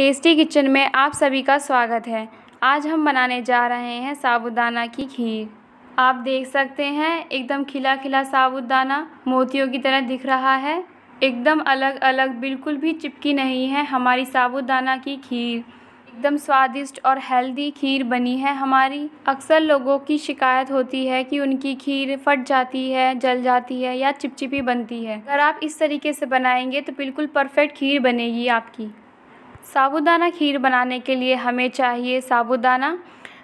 tasty kitchen में आप सभी का स्वागत है आज हम बनाने जा रहे हैं साबुदाना की खीर आप देख सकते हैं एकदम खिला खिला साबुदाना मोतियों की तरह दिख रहा है एकदम अलग अलग बिल्कुल भी चिपकी नहीं है हमारी साबुदाना की खीर एकदम स्वादिष्ट और हेल्दी खीर बनी है हमारी अक्सर लोगों की शिकायत होती है कि उनकी खीर फट जाती है जल जाती है या चिपचिपी बनती है अगर आप इस तरीके से बनाएंगे तो बिल्कुल परफेक्ट खीर बनेगी आपकी साबूदाना खीर बनाने के लिए हमें चाहिए साबूदाना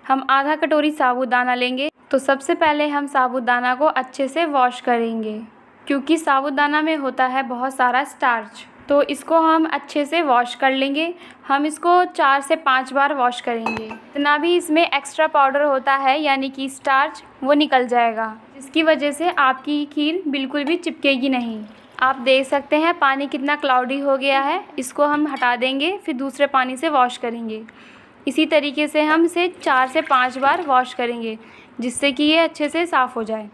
हम आधा कटोरी साबूदाना लेंगे तो सबसे पहले हम साबूदाना को अच्छे से वॉश करेंगे क्योंकि साबूदाना में होता है बहुत सारा स्टार्च तो इसको हम अच्छे से वॉश कर लेंगे हम इसको चार से पाँच बार वॉश करेंगे जितना भी इसमें एक्स्ट्रा पाउडर होता है यानी कि स्टार्च वो निकल जाएगा जिसकी वजह से आपकी खीर बिल्कुल भी चिपकेगी नहीं आप देख सकते हैं पानी कितना क्लाउडी हो गया है इसको हम हटा देंगे फिर दूसरे पानी से वॉश करेंगे इसी तरीके से हम इसे चार से पाँच बार वॉश करेंगे जिससे कि ये अच्छे से साफ़ हो जाए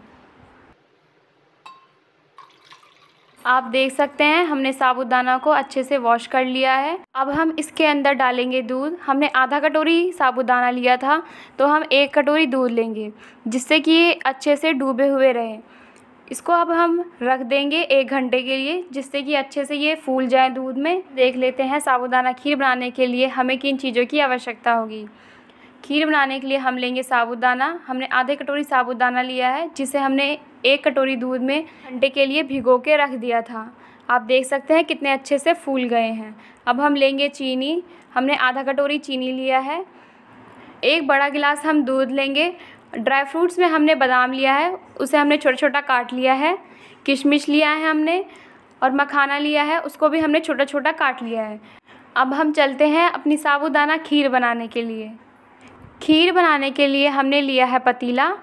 आप देख सकते हैं हमने साबुदाना को अच्छे से वॉश कर लिया है अब हम इसके अंदर डालेंगे दूध हमने आधा कटोरी साबुदाना लिया था तो हम एक कटोरी दूध लेंगे जिससे कि ये अच्छे से डूबे हुए रहें इसको अब हम रख देंगे एक घंटे के लिए जिससे कि अच्छे से ये फूल जाए दूध में देख लेते हैं साबुदाना खीर बनाने के लिए हमें किन चीज़ों की आवश्यकता होगी खीर बनाने के लिए हम लेंगे साबुदाना हमने आधे कटोरी साबुदाना लिया है जिसे हमने एक कटोरी दूध में घंटे के लिए भिगो के रख दिया था आप देख सकते हैं कितने अच्छे से फूल गए हैं अब हम लेंगे चीनी हमने आधा कटोरी चीनी लिया है एक बड़ा गिलास हम दूध लेंगे ड्राई फ्रूट्स में हमने बादाम लिया है उसे हमने छोटा छोटा काट लिया है किशमिश लिया है हमने और मखाना लिया है उसको भी हमने छोटा छोटा काट लिया है अब हम चलते हैं अपनी साबुदाना खीर बनाने के लिए खीर बनाने के लिए हमने लिया है पतीला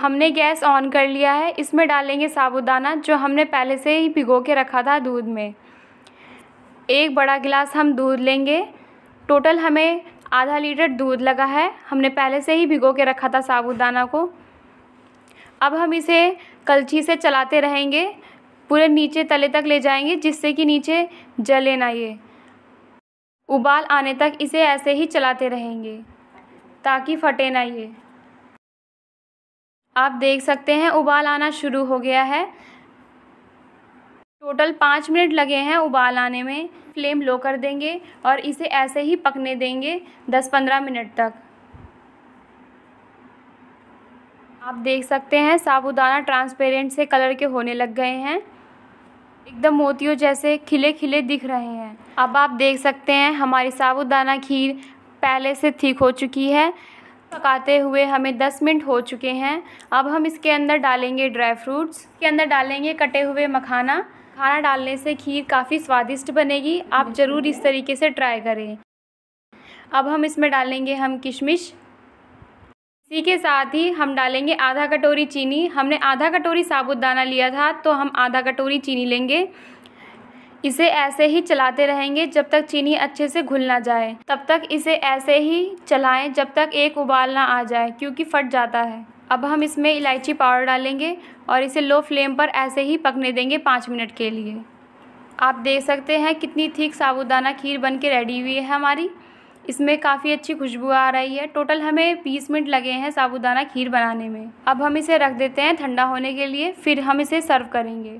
हमने गैस ऑन कर लिया है इसमें डालेंगे साबुदाना जो हमने पहले से ही भिगो के रखा था दूध में एक बड़ा गिलास हम दूध लेंगे टोटल हमें आधा लीटर दूध लगा है हमने पहले से ही भिगो के रखा था साबुदाना को अब हम इसे कलछी से चलाते रहेंगे पूरे नीचे तले तक ले जाएंगे जिससे कि नीचे जले ना ये उबाल आने तक इसे ऐसे ही चलाते रहेंगे ताकि फटे ना ये आप देख सकते हैं उबाल आना शुरू हो गया है टोटल पाँच मिनट लगे हैं उबाल आने में फ्लेम लो कर देंगे और इसे ऐसे ही पकने देंगे दस पंद्रह मिनट तक आप देख सकते हैं साबुदाना ट्रांसपेरेंट से कलर के होने लग गए हैं एकदम मोतियों जैसे खिले खिले दिख रहे हैं अब आप देख सकते हैं हमारी साबुदाना खीर पहले से ठीक हो चुकी है पकाते हुए हमें 10 मिनट हो चुके हैं अब हम इसके अंदर डालेंगे ड्राई फ्रूट्स के अंदर डालेंगे कटे हुए मखाना खाना डालने से खीर काफ़ी स्वादिष्ट बनेगी आप ज़रूर इस तरीके से ट्राई करें अब हम इसमें डालेंगे हम किशमिश इसी के साथ ही हम डालेंगे आधा कटोरी चीनी हमने आधा कटोरी साबुत दाना लिया था तो हम आधा कटोरी चीनी लेंगे इसे ऐसे ही चलाते रहेंगे जब तक चीनी अच्छे से घुल ना जाए तब तक इसे ऐसे ही चलाएं जब तक एक उबाल ना आ जाए क्योंकि फट जाता है अब हम इसमें इलायची पाउडर डालेंगे और इसे लो फ्लेम पर ऐसे ही पकने देंगे पाँच मिनट के लिए आप देख सकते हैं कितनी ठीक साबुदाना खीर बन के रेडी हुई है हमारी इसमें काफ़ी अच्छी खुशबू आ रही है टोटल हमें बीस मिनट लगे हैं साबुदाना खीर बनाने में अब हम इसे रख देते हैं ठंडा होने के लिए फिर हम इसे सर्व करेंगे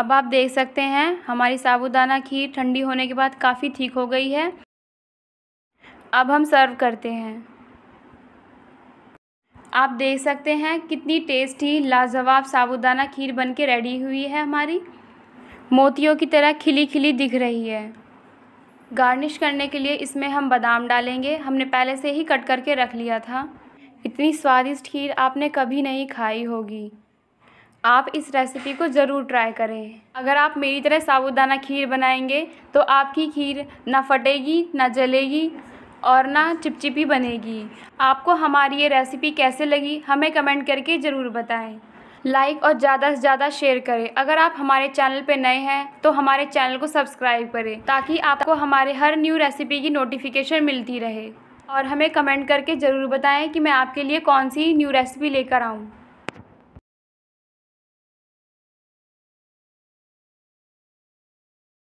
अब आप देख सकते हैं हमारी साबुदाना खीर ठंडी होने के बाद काफ़ी ठीक हो गई है अब हम सर्व करते हैं आप देख सकते हैं कितनी टेस्टी लाजवाब साबुदाना खीर बन के रेडी हुई है हमारी मोतियों की तरह खिली खिली दिख रही है गार्निश करने के लिए इसमें हम बादाम डालेंगे हमने पहले से ही कट करके रख लिया था इतनी स्वादिष्ट खीर आपने कभी नहीं खाई होगी आप इस रेसिपी को ज़रूर ट्राई करें अगर आप मेरी तरह साबुदाना खीर बनाएंगे तो आपकी खीर ना फटेगी ना जलेगी और ना चिपचिपी बनेगी आपको हमारी ये रेसिपी कैसे लगी हमें कमेंट करके ज़रूर बताएं लाइक और ज़्यादा से ज़्यादा शेयर करें अगर आप हमारे चैनल पर नए हैं तो हमारे चैनल को सब्सक्राइब करें ताकि आपको हमारे हर न्यू रेसिपी की नोटिफिकेशन मिलती रहे और हमें कमेंट करके ज़रूर बताएं कि मैं आपके लिए कौन सी न्यू रेसिपी लेकर आऊँ